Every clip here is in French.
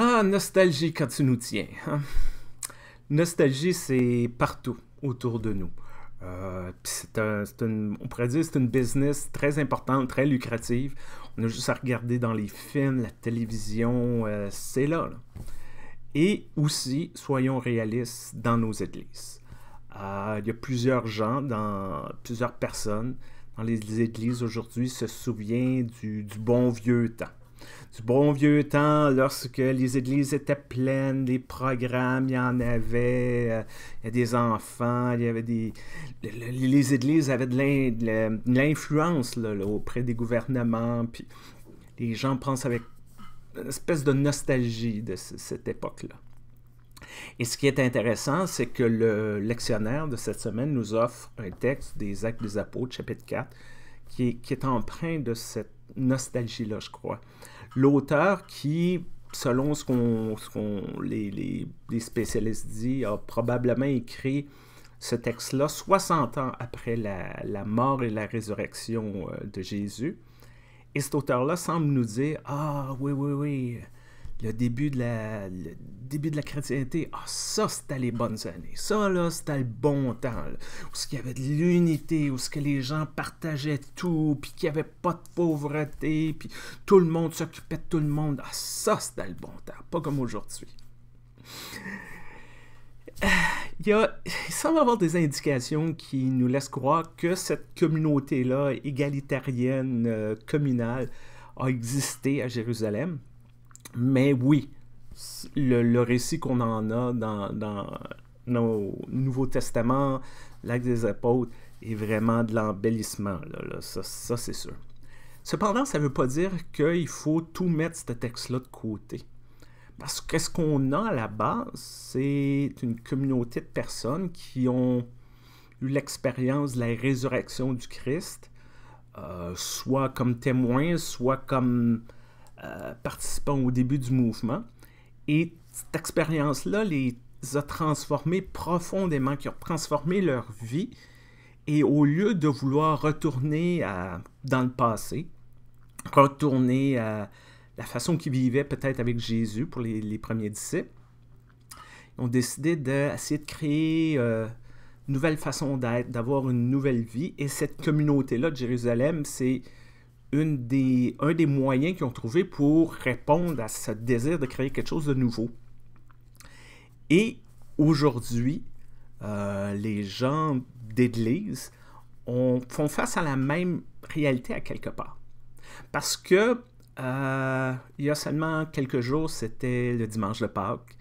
Ah, nostalgie quand tu nous tiens. Hein. Nostalgie, c'est partout autour de nous. Euh, c'est un, on pourrait dire c'est une business très importante, très lucrative. On a juste à regarder dans les films, la télévision, euh, c'est là, Et aussi, soyons réalistes dans nos églises. Euh, il y a plusieurs gens, dans, plusieurs personnes dans les églises aujourd'hui se souviennent du bon vieux temps. Du bon vieux temps, lorsque les églises étaient pleines, les programmes, il y en avait, euh, il y a des enfants, il y avait des. Les églises avaient de l'influence auprès des gouvernements, puis les gens pensent avec une espèce de nostalgie de cette époque-là. Et ce qui est intéressant, c'est que le lectionnaire de cette semaine nous offre un texte des Actes des Apôtres, chapitre 4, qui est, qui empreint de cette nostalgie-là, je crois. L'auteur qui, selon ce qu'on les, spécialistes disent, a probablement écrit ce texte-là 60 ans après la, la, mort et la résurrection euh, de Jésus. Et cet auteur-là semble nous dire, ah oui, oui, oui, le début de la, début de la chrétienté, ah, ça, c'était les bonnes années. Ça, là, c'était le bon temps. où ce qu'il y avait de l'unité, où ce que les gens partageaient tout, puis qu'il n'y avait pas de pauvreté, puis tout le monde s'occupait de tout le monde. Ah, ça, c'était le bon temps. Pas comme aujourd'hui. Il, y avoir des indications qui nous laissent croire que cette communauté-là, égalitarienne, euh, communale, a existé à Jérusalem. Mais oui, le, récit qu'on en a dans, nos Nouveaux Testaments, l'Acte des Apôtres, est vraiment de l'embellissement. ça, c'est sûr. Cependant, ça ne veut pas dire qu'il faut tout mettre ce texte-là de côté. Parce que ce qu'on a à la base, c'est une communauté de personnes qui ont eu l'expérience de la résurrection du Christ, euh, soit comme témoins, soit comme euh, participants au début du mouvement. Et cette expérience-là les a transformés profondément, qui ont transformé leur vie. Et au lieu de vouloir retourner euh, dans le passé, retourner à euh, la façon qu'ils vivaient peut-être avec Jésus pour les, premiers disciples, ils ont décidé d'essayer de, créer une nouvelle façon d'être, d'avoir une nouvelle vie. Et cette communauté-là de Jérusalem, c'est des, un des moyens qu'ils ont trouvé pour répondre à ce désir de créer quelque chose de nouveau. Et aujourd'hui, euh, les gens d'Église font face à la même réalité à quelque part. Parce que euh, il y a seulement quelques jours, c'était le dimanche de Pâques.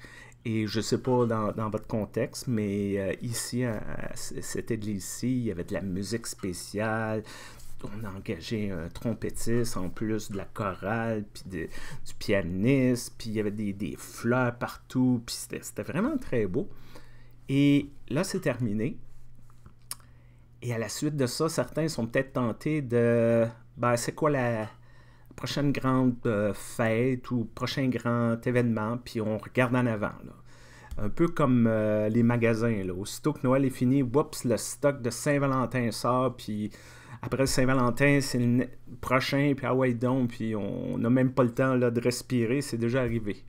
Et je ne sais pas dans, votre contexte, mais euh, ici, c'était cette église il y avait de la musique spéciale, on a engagé un trompettiste en plus de la chorale, puis du pianiste, puis il y avait des, fleurs partout, puis c'était vraiment très beau. Et là, c'est terminé. Et à la suite de ça, certains sont peut-être tentés de, ben, c'est quoi la prochaine grande euh, fête ou prochain grand événement, puis on regarde en avant. un peu comme euh, les magasins. Là. Aussitôt que Noël est fini, whoops, le stock de Saint-Valentin sort, puis après Saint-Valentin, c'est le prochain, puis ah ouais, donc, puis on n'a même pas le temps là, de respirer, c'est déjà arrivé.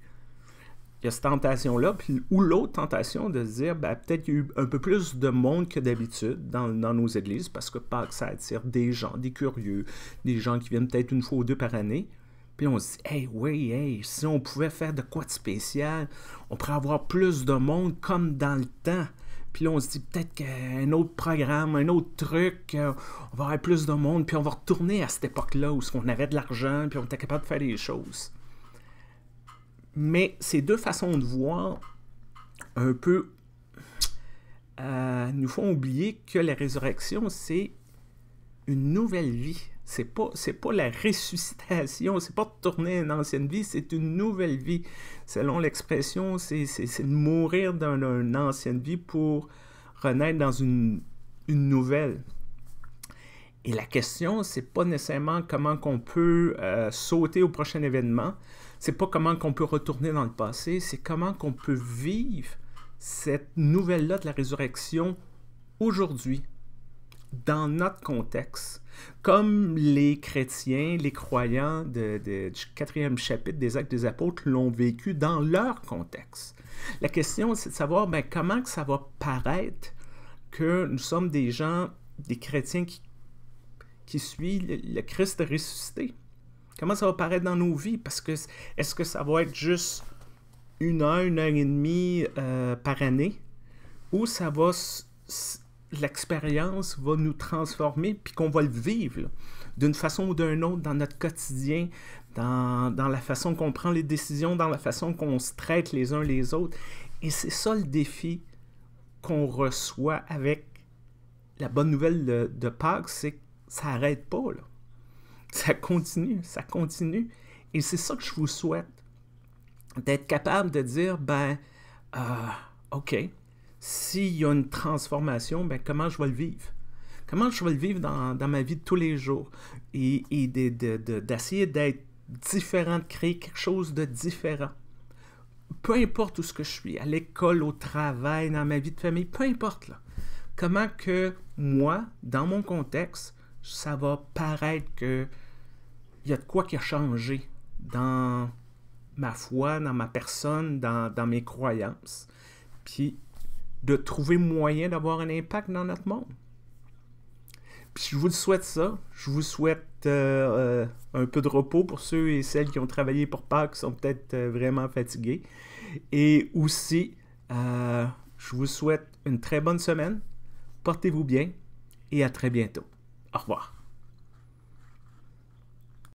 Il y a cette tentation-là, puis, ou l'autre tentation de se dire, ben, peut-être qu'il y a eu un peu plus de monde que d'habitude dans, dans, nos églises, parce que Pâques, ça attire des gens, des curieux, des gens qui viennent peut-être une fois ou deux par année. Puis on se dit, hey, oui, hey, si on pouvait faire de quoi de spécial, on pourrait avoir plus de monde comme dans le temps. Puis là, on se dit peut-être qu'un autre programme, un autre truc, euh, on va avoir plus de monde, puis on va retourner à cette époque-là où on avait de l'argent, puis on était capable de faire des choses. Mais ces deux façons de voir, un peu, euh, nous font oublier que la résurrection, c'est une nouvelle vie. C'est pas, c'est pas la ressuscitation, c'est pas tourner une ancienne vie, c'est une nouvelle vie. Selon l'expression, c'est, de mourir dans une ancienne vie pour renaître dans une, nouvelle. Et la question, c'est pas nécessairement comment qu'on peut euh, sauter au prochain événement, c'est pas comment qu'on peut retourner dans le passé, c'est comment qu'on peut vivre cette nouvelle-là de la résurrection aujourd'hui dans notre contexte, comme les chrétiens, les croyants du quatrième chapitre des Actes des Apôtres l'ont vécu dans leur contexte. La question, c'est de savoir ben, comment que ça va paraître que nous sommes des gens, des chrétiens qui, qui suivent le, Christ ressuscité. Comment ça va paraître dans nos vies? Parce que est-ce que ça va être juste une heure, une heure et demie euh, par année? Ou ça va l'expérience va nous transformer, puis qu'on va le vivre d'une façon ou d'une autre dans notre quotidien, dans, la façon qu'on prend les décisions, dans la façon qu'on se traite les uns les autres. Et c'est ça le défi qu'on reçoit avec la bonne nouvelle de, Pâques, c'est que ça n'arrête pas. Ça continue, ça continue. Et c'est ça que je vous souhaite, d'être capable de dire, ben, euh, OK, s'il y a une transformation, ben, comment je vais le vivre? Comment je vais le vivre dans, dans ma vie de tous les jours? Et, et d'essayer de, d'être différent, de créer quelque chose de différent. Peu importe où ce que je suis, à l'école, au travail, dans ma vie de famille, peu importe. Là. Comment que moi, dans mon contexte, ça va paraître que il y a de quoi qui a changé dans ma foi, dans ma personne, dans, dans mes croyances. Puis de trouver moyen d'avoir un impact dans notre monde. je vous le souhaite ça. Je vous souhaite euh, euh, un peu de repos pour ceux et celles qui ont travaillé pour Pâques, qui sont peut-être euh, vraiment fatigués. Et aussi, je vous souhaite une très bonne semaine. Portez-vous bien et à très bientôt. Au revoir.